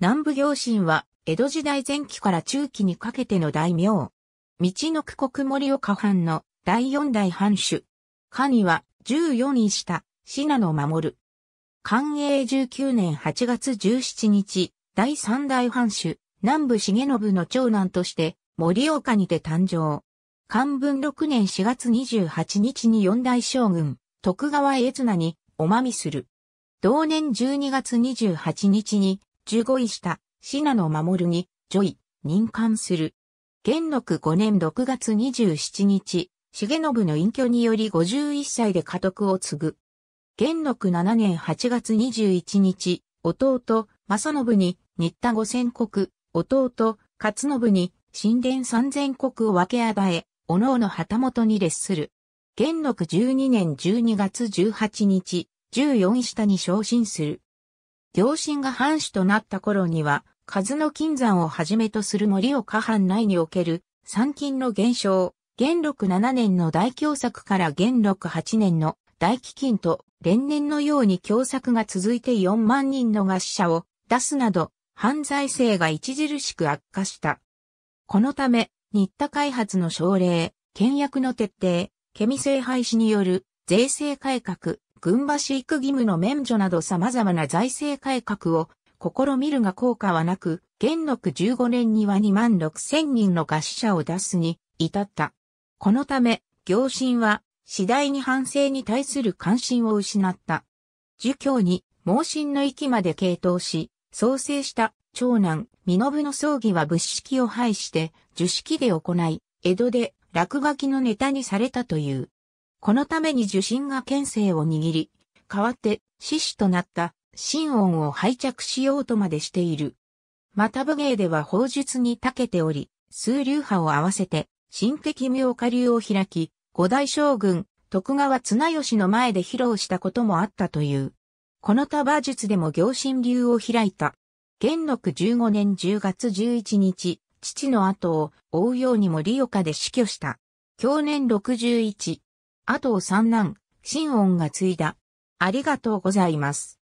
南部行進は、江戸時代前期から中期にかけての大名。道の区国森岡藩の第四代藩主。には14位下、信濃守る。寛永19年8月17日、第三代藩主、南部重信の長男として、森岡にて誕生。漢文6年4月28日に四代将軍、徳川絵綱におまみする。同年12月28日に15位下、信濃守に、ジョイ、任官する。元禄5年6月27日、重信の隠居により51歳で家督を継ぐ。元禄7年8月21日、弟、正信に、新田五千国、弟、勝信に、神殿三千国を分け与え、おのおの旗本に列する。元禄12年12月18日、14下に昇進する。両親が藩主となった頃には、数の金山をはじめとする森を下藩内における参勤の減少、元禄7年の大凶作から元禄8年の大飢饉と連年のように凶作が続いて4万人の餓死者を出すなど、犯罪性が著しく悪化した。このため、新田開発の奨励、倹約の徹底、ケミ制廃止による税制改革、軍馬飼育義務の免除など様々な財政改革を試みるが効果はなく、元禄15年には2万6千人の餓死者を出すに至った。このため、行進は次第に反省に対する関心を失った。儒教に盲信の域まで傾倒し、創生した長男、身延の葬儀は仏式を廃して、樹式で行い、江戸で落書きのネタにされたという。このために受信が県政を握り、代わって獅子となった新音を拝着しようとまでしている。また武芸では法術に長けており、数流派を合わせて、新敵妙華流を開き、五大将軍、徳川綱吉の前で披露したこともあったという。この多馬術でも行進流を開いた。元禄15年10月11日、父の後を追うようにも利岡で死去した。去年61、あと三男、新音が継いだ。ありがとうございます。